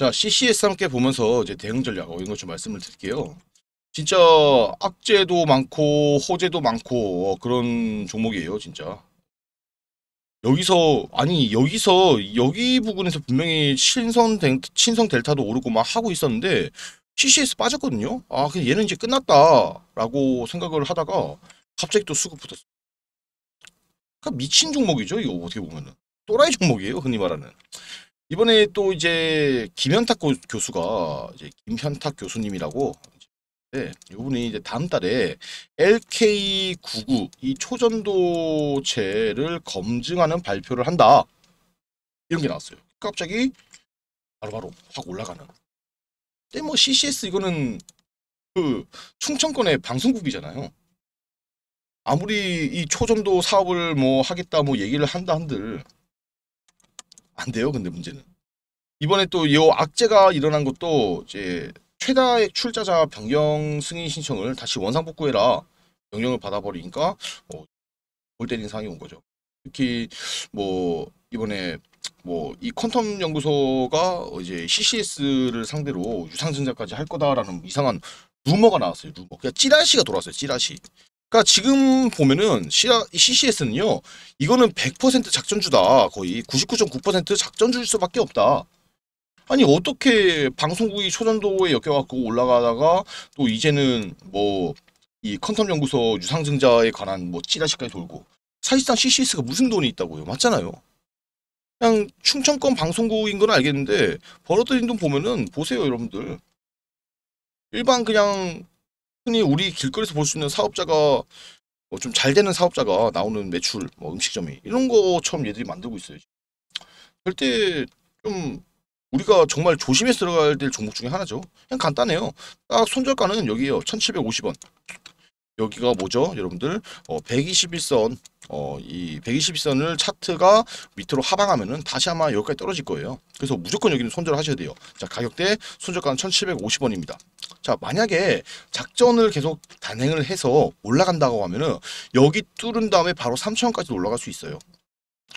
자, CCS 함께 보면서 이제 대응 전략 어, 이런 것좀 말씀을 드릴게요. 진짜 악재도 많고 호재도 많고 어, 그런 종목이에요, 진짜. 여기서 아니 여기서 여기 부근에서 분명히 신성 델, 신성 델타도 오르고 막 하고 있었는데 CCS 빠졌거든요. 아, 근데 얘는 이제 끝났다라고 생각을 하다가 갑자기 또 수급 붙었어. 그러니까 미친 종목이죠, 이거 어떻게 보면은. 또라이 종목이에요, 흔히 말하는. 이번에 또 이제 김현탁 교수가 이제 김현탁 교수님이라고 네, 이분이 이제 다음 달에 LK99 이 초전도체를 검증하는 발표를 한다. 이런 게 나왔어요. 갑자기 바로바로 바로 확 올라가는. 근데 뭐 CCS 이거는 그 충청권의 방송국이잖아요. 아무리 이 초전도 사업을 뭐 하겠다 뭐 얘기를 한다 한들 안 돼요. 근데 문제는 이번에 또 이 악재가 일어난 것도 이제 최다의 출자자 변경 승인 신청을 다시 원상 복구해라 명령을 받아버리니까 어, 볼 때린 상이 온 거죠. 특히 뭐 이번에 뭐이 퀀텀 연구소가 이제 CCS를 상대로 유상증자까지 할 거다라는 이상한 루머가 나왔어요. 루머. 그냥 그러니까 찌라시가 돌아왔어요. 찌라시. 그러니까 지금 보면은 CCS는요. 이거는 100% 작전주다. 거의 99.9% 작전주일 수밖에 없다. 아니 어떻게 방송국이 초전도에 엮여갖고 올라가다가 또 이제는 뭐 이 컨텀 연구소 유상증자에 관한 뭐 찌라시까지 돌고 사실상 CCS가 무슨 돈이 있다고요. 맞잖아요. 그냥 충청권 방송국인 건 알겠는데 벌어들인 돈 보면은 보세요 여러분들. 일반 그냥 흔히 우리 길거리에서 볼 수 있는 사업자가 뭐좀잘 되는 사업자가 나오는 매출, 뭐 음식점이 이런 거처럼 얘들이 만들고 있어요. 절대 좀 우리가 정말 조심해서 들어가야 될 종목 중에 하나죠. 그냥 간단해요. 딱 손절가는 여기에요. 1750원. 여기가 뭐죠? 여러분들 어, 121선 어, 이 121선을 차트가 밑으로 하방하면은 다시 아마 여기까지 떨어질 거예요. 그래서 무조건 여기는 손절을 하셔야 돼요. 자, 가격대 손절가는 1750원입니다. 자, 만약에 작전을 계속 단행을 해서 올라간다고 하면은 여기 뚫은 다음에 바로 3000원까지 올라갈 수 있어요.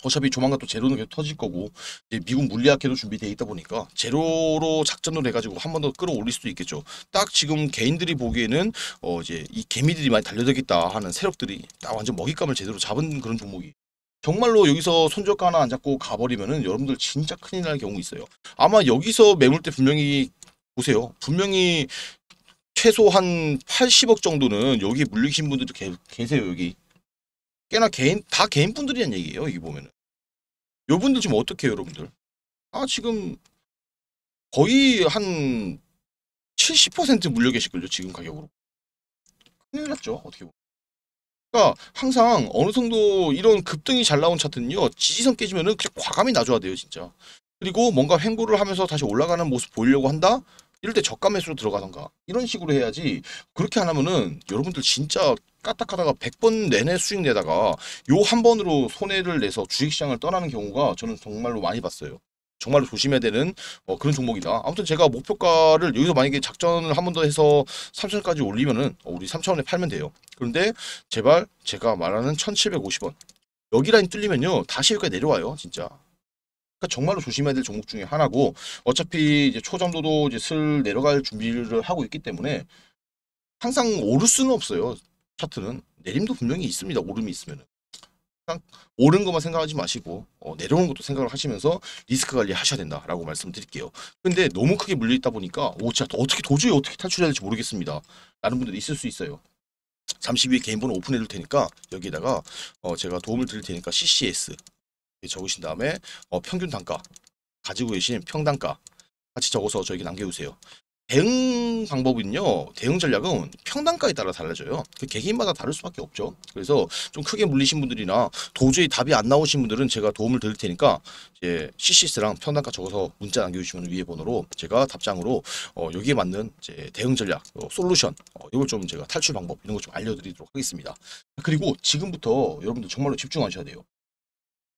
어차피 조만간 또 제로는 계속 터질 거고 미국 물리학회도 준비되어 있다 보니까 제로로 작전을 해가지고 한 번 더 끌어올릴 수도 있겠죠. 딱 지금 개인들이 보기에는 어 이제 이 개미들이 많이 달려들겠다 하는 세력들이 딱 완전 먹잇감을 제대로 잡은 그런 종목이 정말로 여기서 손절가 하나 안 잡고 가버리면은 여러분들 진짜 큰일 날 경우 있어요. 아마 여기서 매물 때 분명히 보세요. 분명히 최소 한 80억 정도는 여기 물리신 분들도 계, 계세요 여기 꽤나 개인 다 개인분들이란 얘기예요. 이게 보면은 요분들 지금 어떻게 해요, 여러분들? 아 지금 거의 한 70% 물려 계실걸요 지금 가격으로 큰일 났죠 어떻게 보면 그러니까 항상 어느 정도 이런 급등이 잘 나온 차트는요 지지선 깨지면은 그냥 과감히 놔줘야 돼요 진짜 그리고 뭔가 횡보를 하면서 다시 올라가는 모습 보이려고 한다 이럴 때 저가 매수로 들어가던가 이런 식으로 해야지 그렇게 안 하면은 여러분들 진짜 까딱하다가 100번 내내 수익 내다가 요 한 번으로 손해를 내서 주식시장을 떠나는 경우가 저는 정말로 많이 봤어요. 정말로 조심해야 되는 어, 그런 종목이다. 아무튼 제가 목표가를 여기서 만약에 작전을 한 번 더 해서 3천원까지 올리면은 어, 우리 3천원에 팔면 돼요. 그런데 제발 제가 말하는 1750원 여기 라인 뚫리면요. 다시 여기까지 내려와요. 진짜. 그러니까 정말로 조심해야 될 종목 중에 하나고 어차피 이제 초점도도 이제 슬 내려갈 준비를 하고 있기 때문에 항상 오를 수는 없어요. 차트는 내림도 분명히 있습니다. 오름이 있으면은. 오른 것만 생각하지 마시고 어, 내려오는 것도 생각을 하시면서 리스크 관리 하셔야 된다라고 말씀드릴게요. 근데 너무 크게 물려있다 보니까 오 진짜 어떻게 도저히 어떻게 탈출해야 될지 모르겠습니다. 라는 분들이 있을 수 있어요. 잠시 후에 개인번호 오픈해 둘 테니까 여기다가 어, 제가 도움을 드릴 테니까 CCS 적으신 다음에 어, 평균 단가 가지고 계신 평단가 같이 적어서 저에게 남겨주세요. 대응 방법은요. 대응 전략은 평단가에 따라 달라져요. 그 개개인마다 다를 수밖에 없죠. 그래서 좀 크게 물리신 분들이나 도저히 답이 안 나오신 분들은 제가 도움을 드릴 테니까 이제 CCS랑 평단가 적어서 문자 남겨주시면 위에 번호로 제가 답장으로 어, 여기에 맞는 이제 대응 전략, 어, 솔루션 어, 이걸 좀 제가 탈출 방법 이런 걸좀 알려드리도록 하겠습니다. 그리고 지금부터 여러분들 정말로 집중하셔야 돼요.